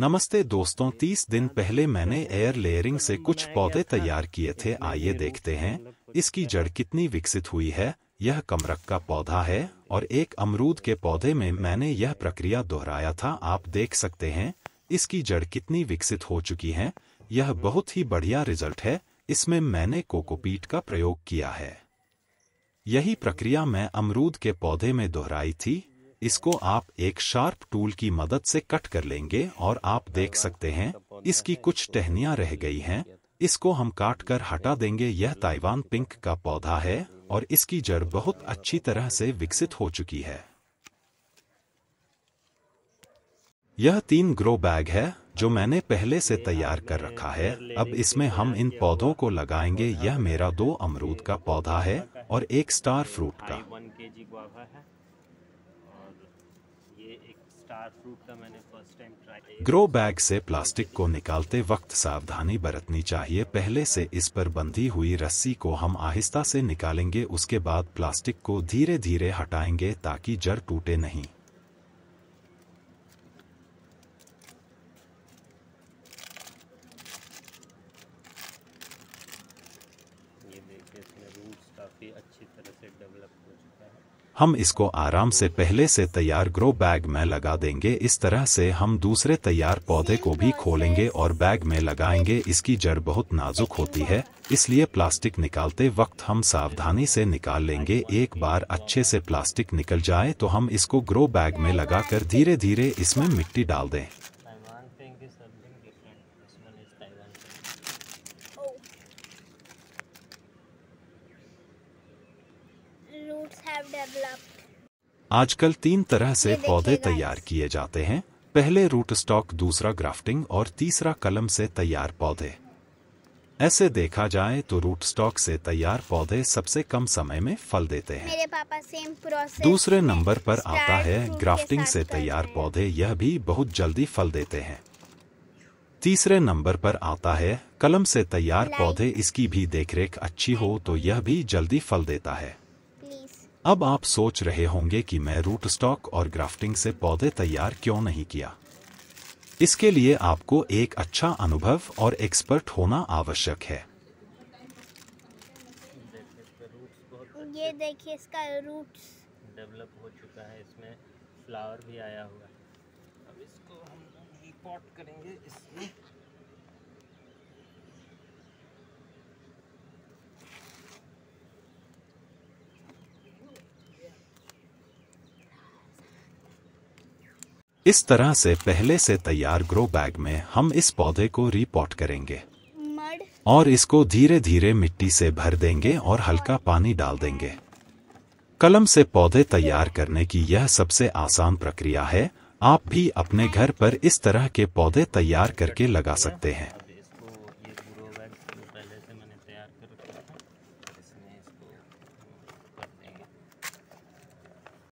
नमस्ते दोस्तों 30 दिन पहले मैंने एयर लेयरिंग से कुछ पौधे तैयार किए थे आइए देखते हैं मतलब इसकी जड़ कितनी विकसित हुई है यह कमरक का पौधा है और एक अमरूद के पौधे में मैंने यह प्रक्रिया दोहराया था आप देख सकते हैं इसकी जड़ कितनी विकसित हो चुकी है यह बहुत ही बढ़िया रिजल्ट है इसमें मैंने कोकोपीट का प्रयोग किया है यही प्रक्रिया मैं अमरूद के पौधे में दोहराई थी इसको आप एक शार्प टूल की मदद से कट कर लेंगे और आप देख सकते हैं इसकी कुछ टहनियाँ रह गई हैं इसको हम काट कर हटा देंगे यह ताइवान पिंक का पौधा है और इसकी जड़ बहुत अच्छी तरह से विकसित हो चुकी है यह तीन ग्रो बैग है जो मैंने पहले से तैयार कर रखा है अब इसमें हम इन पौधों को लगाएंगे यह मेरा दो अमरूद का पौधा है और एक स्टार फ्रूट का ग्रो बैग से प्लास्टिक को निकालते वक्त सावधानी बरतनी चाहिए पहले से इस पर बंधी हुई रस्सी को हम आहिस्ता से निकालेंगे उसके बाद प्लास्टिक को धीरे धीरे हटाएंगे ताकि जड़ टूटे नहीं ये काफ़ी अच्छी तरह से डेवलप हम इसको आराम से पहले से तैयार ग्रो बैग में लगा देंगे इस तरह से हम दूसरे तैयार पौधे को भी खोलेंगे और बैग में लगाएंगे इसकी जड़ बहुत नाजुक होती है इसलिए प्लास्टिक निकालते वक्त हम सावधानी से निकाल लेंगे एक बार अच्छे से प्लास्टिक निकल जाए तो हम इसको ग्रो बैग में लगाकर धीरे धीरे इसमें मिट्टी डाल दें आजकल तीन तरह से पौधे तैयार किए जाते हैं पहले रूट स्टॉक दूसरा ग्राफ्टिंग और तीसरा कलम से तैयार पौधे ऐसे देखा जाए तो रूट स्टॉक से तैयार पौधे सबसे कम समय में फल देते हैं मेरे पापा सेम प्रोसेस दूसरे नंबर पर आता है ग्राफ्टिंग से तैयार पौधे यह भी बहुत जल्दी फल देते हैं तीसरे नंबर पर आता है कलम से तैयार पौधे इसकी भी देखरेख अच्छी हो तो यह भी जल्दी फल देता है अब आप सोच रहे होंगे कि मैं रूट स्टॉक और ग्राफ्टिंग से पौधे तैयार क्यों नहीं किया इसके लिए आपको एक अच्छा अनुभव और एक्सपर्ट होना आवश्यक है ये देखिए इसका रूट्स डेवलप हो चुका है इसमें फ्लावर भी आया हुआ है अब इसको हम पॉट करेंगे इसमें इस तरह से पहले से तैयार ग्रो बैग में हम इस पौधे को रिपोर्ट करेंगे और इसको धीरे धीरे मिट्टी से भर देंगे और हल्का पानी डाल देंगे कलम से पौधे तैयार करने की यह सबसे आसान प्रक्रिया है आप भी अपने घर पर इस तरह के पौधे तैयार करके लगा सकते हैं